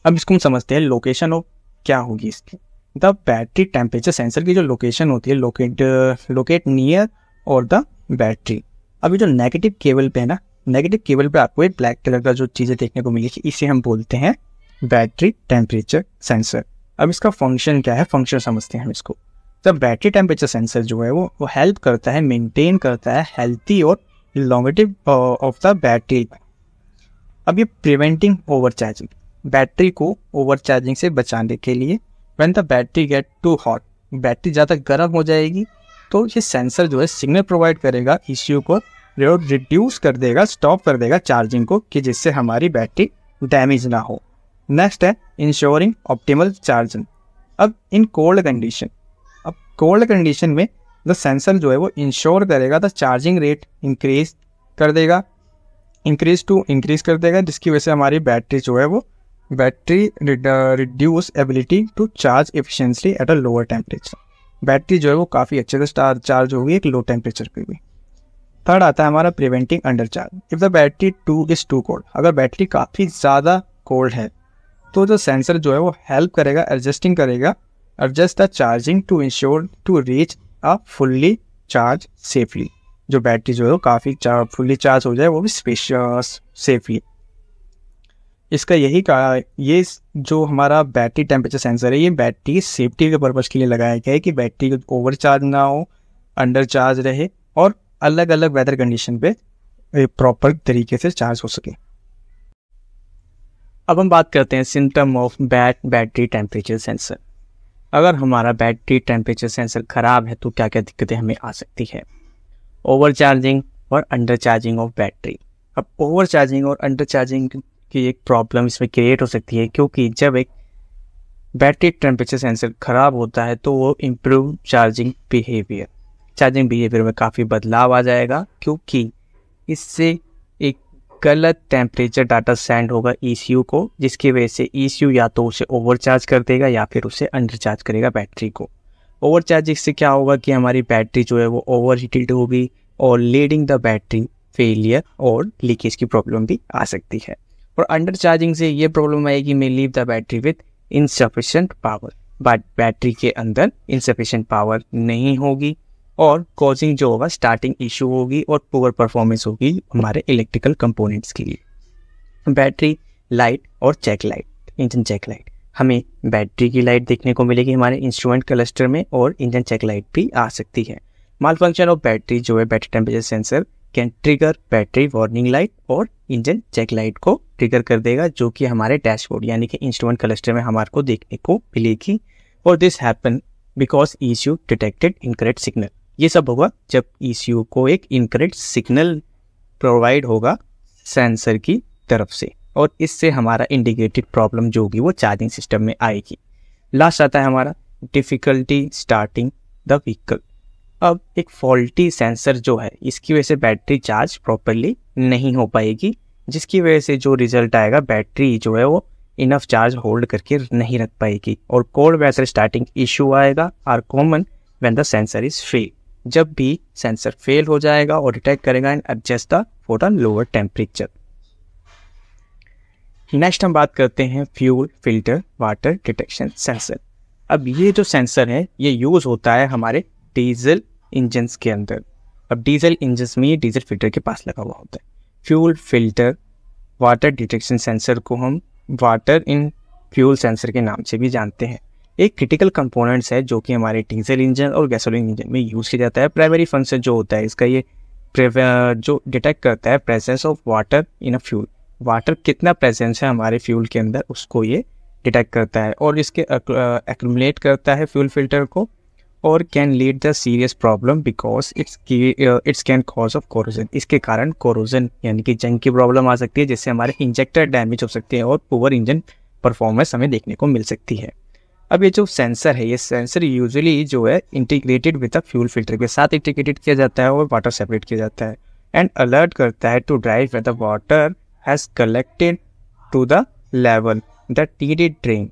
अब इसको हम समझते हैं लोकेशन ऑफ क्या होगी इसकी द बैटरी टेम्परेचर सेंसर की जो लोकेशन होती है लोकेट लोकेट नियर और द बैटरी अभी जो नेगेटिव केबल पे है ना नेगेटिव केबल पे आपको एक ब्लैक कलर का जो चीज़ें देखने को मिलेगी इसे हम बोलते हैं बैटरी टेम्परेचर सेंसर अब इसका फंक्शन क्या है फंक्शन समझते हैं हम इसको द बैटरी टेम्परेचर सेंसर जो है वो वो हेल्प करता है मेंटेन करता है हेल्थी और लॉन्गेटिव ऑफ द बैटरी अब ये प्रिवेंटिंग ओवर चार्जिंग बैटरी को ओवर चार्जिंग से बचाने के लिए when the battery get too hot battery ज़्यादा गर्म हो जाएगी तो ये सेंसर जो है सिग्नल प्रोवाइड करेगा इश्यू को रिड्यूस कर देगा स्टॉप कर देगा चार्जिंग को कि जिससे हमारी बैटरी डैमेज ना हो नेक्स्ट है इंश्योरिंग ऑप्टिमल चार्जिंग अब इन कोल्ड कंडीशन अब कोल्ड कंडीशन में द सेंसर जो है वो इंश्योर करेगा द चार्जिंग रेट इंक्रीज कर देगा इंक्रीज टू इंक्रीज कर देगा जिसकी वजह से हमारी बैटरी जो है वो battery reduce ability to charge efficiently at a lower temperature battery जो है वो काफ़ी अच्छे से चार्ज होगी एक लो टेम्परेचर पे भी थर्ड आता है हमारा preventing under charge if the battery to is too cold अगर बैटरी काफ़ी ज़्यादा कोल्ड है तो जो सेंसर जो है वो हेल्प करेगा एडजस्टिंग करेगा adjust the charging to ensure to reach a fully charge safely जो बैटरी जो है वो काफ़ी चार, फुल्ली चार्ज हो जाए वो भी स्पेशियस सेफली इसका यही कहा ये जो हमारा बैटरी टेम्परेचर सेंसर है ये बैटरी सेफ्टी के पर्पज़ के लिए लगाया गया है कि बैटरी ओवर चार्ज ना हो अंडर चार्ज रहे और अलग अलग वेदर कंडीशन पे प्रॉपर तरीके से चार्ज हो सके अब हम बात करते हैं symptom of bad battery temperature sensor अगर हमारा बैटरी टेम्परेचर सेंसर ख़राब है तो क्या क्या दिक्कतें हमें आ सकती है ओवर चार्जिंग और अंडर चार्जिंग ऑफ बैटरी अब ओवर चार्जिंग और अंडर चार्जिंग की एक प्रॉब्लम इसमें क्रिएट हो सकती है क्योंकि जब एक बैटरी टेम्परेचर सेंसर ख़राब होता है तो वो improve charging behaviour charging behaviour में काफ़ी बदलाव आ जाएगा क्योंकि इससे गलत टेम्परेचर डाटा सेंड होगा ईसीयू e को जिसकी वजह से ईसीयू e या तो उसे ओवरचार्ज कर देगा या फिर उसे अंडरचार्ज करेगा बैटरी को ओवरचार्जिंग से क्या होगा कि हमारी बैटरी जो है वो ओवर हीटेड होगी और लीडिंग द बैटरी फेलियर और लीकेज की प्रॉब्लम भी आ सकती है और अंडर चार्जिंग से ये प्रॉब्लम आएगी may leave the battery with insufficient power but battery के अंदर इनसफिशेंट पावर नहीं होगी और कॉजिंग जो होगा स्टार्टिंग इशू होगी और पुअर परफॉर्मेंस होगी हमारे इलेक्ट्रिकल कंपोनेंट्स के लिए बैटरी लाइट और check light engine check light हमें बैटरी की लाइट देखने को मिलेगी हमारे इंस्ट्रूमेंट क्लस्टर में और इंजन चेक लाइट भी आ सकती है माल फंक्शन ऑफ बैटरी जो है battery temperature sensor can trigger battery warning light और इंजन चेक लाइट को ट्रिगर कर देगा जो कि हमारे डैशबोर्ड यानी कि इंस्ट्रूमेंट क्लस्टर में हमारे को देखने को मिलेगी और this happen because is you detected incorrect signal ये सब होगा जब ई e को एक इनकरेक्ट सिग्नल प्रोवाइड होगा सेंसर की तरफ से और इससे हमारा इंडिकेटेड प्रॉब्लम जो होगी वो चार्जिंग सिस्टम में आएगी लास्ट आता है हमारा डिफ़िकल्टी स्टार्टिंग द व्हीकल अब एक फॉल्टी सेंसर जो है इसकी वजह से बैटरी चार्ज प्रॉपरली नहीं हो पाएगी जिसकी वजह से जो रिजल्ट आएगा बैटरी जो है वो इनफ चार्ज होल्ड करके नहीं रख पाएगी और कोल्ड वेदर स्टार्टिंग इशू आएगा are common when the sensor is fail जब भी सेंसर फेल हो जाएगा और डिटेक्ट करेगा and adjust the for lower temperature next हम बात करते हैं fuel filter water detection sensor अब ये जो सेंसर है ये यूज़ होता है हमारे डीजल इंजन्स के अंदर अब डीजल इंजन्स में ये डीजल फिल्टर के पास लगा हुआ होता है fuel filter water detection sensor को हम वाटर इन फ्यूल सेंसर के नाम से भी जानते हैं एक क्रिटिकल कंपोनेंट्स है जो कि हमारे डीजल इंजन और गैसोलीन इंजन में यूज़ किया जाता है प्राइमरी फंक्शन जो होता है इसका ये जो डिटेक्ट करता है presence of water in a fuel water कितना प्रेजेंस है हमारे फ्यूल के अंदर उसको ये डिटेक्ट करता है और इसके एक्मुलेट करता है फ्यूल फिल्टर को और can lead the serious problem because it's it's can cause of corrosion इसके कारण कोरोजन यानी कि जंग की प्रॉब्लम आ सकती है जिससे हमारे इंजेक्टर डैमेज हो सकते हैं और पुअर इंजन परफॉर्मेंस हमें देखने को मिल सकती है अब ये जो सेंसर है ये सेंसर यूजुअली जो है integrated with a fuel filter के साथ इंटीग्रेटेड किया जाता है और वाटर सेपरेट किया जाता है एंड अलर्ट करता है to drive when water has collected to the level the needed drain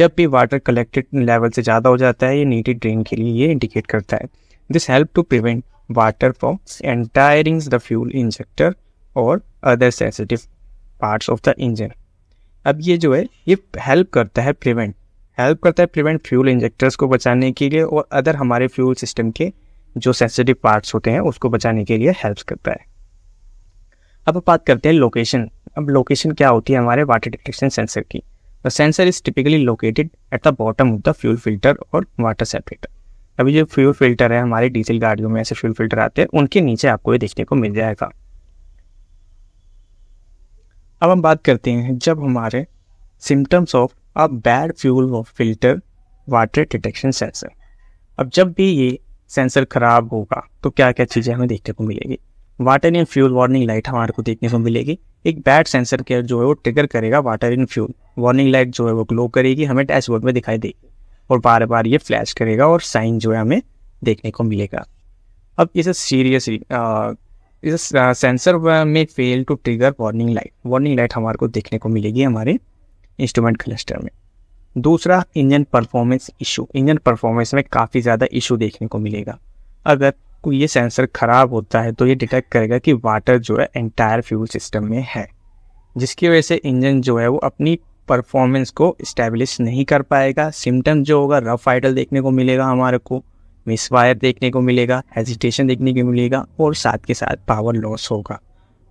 जब भी वाटर कलेक्टेड लेवल से ज़्यादा हो जाता है ये नीडेड ड्रेन के लिए ये इंडिकेट करता है this help to prevent water from entering the fuel injector और other sensitive parts of the engine अब ये जो है ये हेल्प करता है प्रिवेंट हेल्प करता है प्रिवेंट फ्यूल इंजेक्टर्स को बचाने के लिए और अदर हमारे फ्यूल सिस्टम के जो सेंसिटिव पार्ट्स होते हैं उसको बचाने के लिए हेल्प करता है अब बात करते हैं लोकेशन अब लोकेशन क्या होती है हमारे वाटर डिटेक्शन सेंसर की the sensor is typically located at the bottom of the fuel filter और वाटर सेपरेटर अभी जो फ्यूल फिल्टर है हमारे डीजल गाड़ियों में ऐसे फ्यूल फिल्टर आते हैं उनके नीचे आपको ये देखने को मिल जाएगा अब हम बात करते हैं जब हमारे symptoms of a bad fuel filter water detection sensor अब जब भी ये सेंसर खराब होगा तो क्या क्या चीज़ें हमें देखने को मिलेगी water in fuel warning light हमारे को देखने को मिलेगी एक बैड सेंसर के जो है वो ट्रिगर करेगा water in fuel warning light जो है वो ग्लो करेगी हमें डैशबोर्ड में दिखाई देगी और बार बार ये फ्लैश करेगा और साइन जो है हमें देखने को मिलेगा अब इसे सीरियसली इस सेंसर में fail to trigger warning light warning light हमारे को देखने को मिलेगी हमारे इंस्ट्रूमेंट क्लस्टर में दूसरा engine performance issue engine performance में काफ़ी ज़्यादा इशू देखने को मिलेगा अगर कोई ये सेंसर ख़राब होता है तो ये डिटेक्ट करेगा कि वाटर जो है एंटायर फ्यूल सिस्टम में है जिसकी वजह से इंजन जो है वो अपनी परफॉर्मेंस को इस्टेब्लिश नहीं कर पाएगा सिम्टम जो होगा रफ आइडल देखने को मिलेगा हमारे को मिस वायर देखने को मिलेगा हेजिटेशन देखने को मिलेगा और साथ के साथ पावर लॉस होगा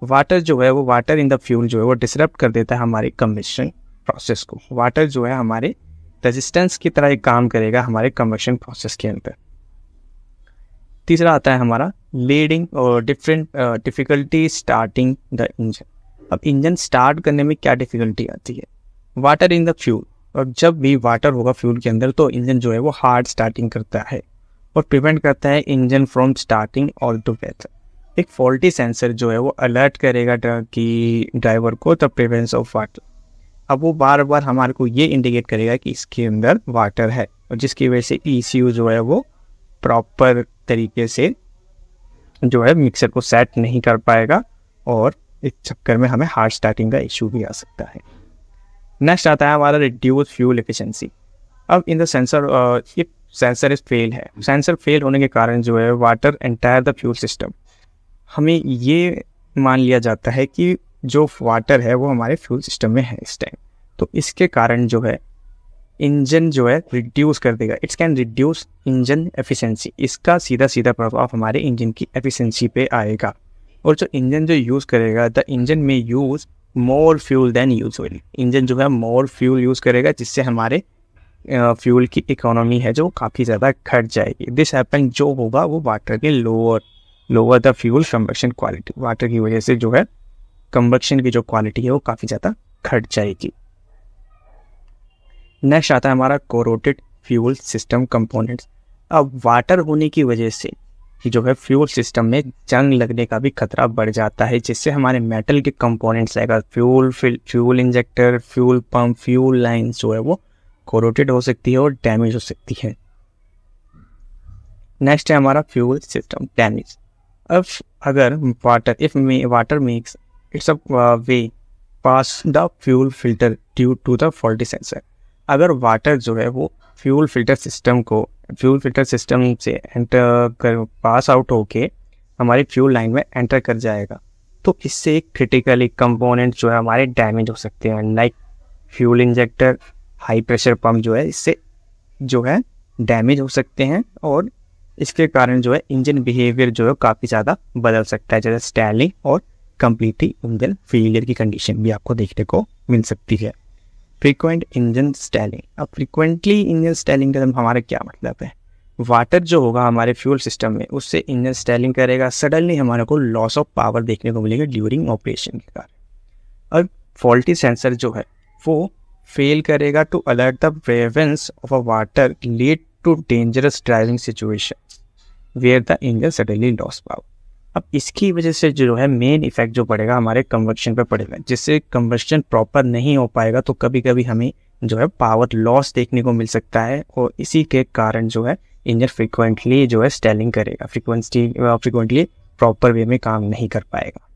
वाटर जो है वो वाटर इन द फ्यूल जो है वो डिसरप्ट कर देता है हमारे कम्बिशन प्रोसेस को वाटर जो है हमारे रेजिस्टेंस की तरह एक काम करेगा हमारे कन्वेक्शन प्रोसेस के अंदर तीसरा आता है हमारा लीडिंग और different difficulty starting the engine अब इंजन स्टार्ट करने में क्या डिफ़िकल्टी आती है वाटर इन द फ्यूल और जब भी वाटर होगा फ्यूल के अंदर तो इंजन जो है वो हार्ड स्टार्टिंग करता है और प्रिवेंट करता है engine from starting all weather एक फॉल्टी सेंसर जो है वो अलर्ट करेगा की ड्राइवर को द प्रिवेंस ऑफ वाटर अब वो बार बार हमारे को ये इंडिकेट करेगा कि इसके अंदर वाटर है और जिसकी वजह से ई e जो है वो प्रॉपर तरीके से जो है मिक्सर को सेट नहीं कर पाएगा और इस चक्कर में हमें हार्ड स्टार्टिंग का इशू भी आ सकता है नेक्स्ट आता है हमारा रिड्यूस फ्यूल एफिशिएंसी अब इन द सेंसर ये सेंसर इज फेल है सेंसर फेल होने के कारण जो है water enter the fuel system हमें ये मान लिया जाता है कि जो वाटर है वो हमारे फ्यूल सिस्टम में है इस टाइम तो इसके कारण जो है इंजन जो है रिड्यूस कर देगा it's can reduce engine efficiency इसका सीधा सीधा प्रभाव हमारे इंजन की एफिशिएंसी पे आएगा और जो इंजन जो यूज़ करेगा द इंजन में use more fuel than use engine जो है मोर फ्यूल यूज़ करेगा जिससे हमारे फ्यूल की इकोनॉमी है जो काफ़ी ज़्यादा घट जाएगी दिस हैपन जो होगा वो वाटर के lower lower the fuel combustion quality water की वजह से जो है कंबक्शन की जो क्वालिटी है वो काफ़ी ज़्यादा घट जाएगी नेक्स्ट आता है हमारा कोरोटेड फ्यूल सिस्टम कंपोनेंट्स अब वाटर होने की वजह से जो है फ्यूल सिस्टम में जंग लगने का भी खतरा बढ़ जाता है जिससे हमारे मेटल के कंपोनेंट्स आएगा fuel fuel injector fuel pump fuel line जो है वो कोरोटेड हो सकती है और डैमेज हो सकती है नेक्स्ट है हमारा फ्यूल सिस्टम डैमेज अब अगर water if water makes it's a way pass the fuel filter due to the faulty sensor अगर वाटर जो है वो फ्यूल फिल्टर सिस्टम को फ्यूल फिल्टर सिस्टम से एंटर कर पास आउट होके हमारे फ्यूल लाइन में एंटर कर जाएगा तो इससे एक क्रिटिकल एक कंपोनेंट जो है हमारे डैमेज हो सकते हैं like fuel injector high pressure pump जो है इससे जो है डैमेज हो सकते हैं और इसके कारण जो है इंजन बिहेवियर जो है काफ़ी ज़्यादा बदल सकता है जैसे स्टैलिंग और कंप्लीटली इंजन फेलियर की कंडीशन भी आपको देखने को मिल सकती है फ्रीक्वेंट इंजन स्टैलिंग अब फ्रीक्वेंटली इंजन स्टैलिंग का हमारा क्या मतलब है वाटर जो होगा हमारे फ्यूल सिस्टम में उससे इंजन स्टैलिंग करेगा सडनली हमारे को लॉस ऑफ पावर देखने को मिलेगा ड्यूरिंग ऑपरेशन के कारण और फॉल्टी सेंसर जो है वो फेल करेगा to alert the presence of a water lead to dangerous driving situation where the engine suddenly loss power अब इसकी वजह से जो है मेन इफेक्ट जो पड़ेगा हमारे कन्वर्शन पे पड़ेगा जिससे कन्वर्शन प्रॉपर नहीं हो पाएगा तो कभी कभी हमें जो है पावर लॉस देखने को मिल सकता है और इसी के कारण जो है इंजन फ्रिक्वेंटली जो है स्टेलिंग करेगा फ्रिक्वेंसी फ्रिक्वेंटली प्रॉपर वे में काम नहीं कर पाएगा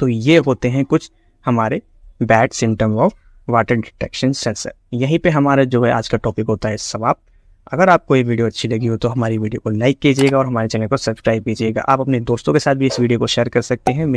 तो ये होते हैं कुछ हमारे bad symptom of water detection sensor यहीं पे हमारा जो है आज का टॉपिक होता है समाप्त अगर आपको ये वीडियो अच्छी लगी हो तो हमारी वीडियो को लाइक कीजिएगा और हमारे चैनल को सब्सक्राइब कीजिएगा आप अपने दोस्तों के साथ भी इस वीडियो को शेयर कर सकते हैं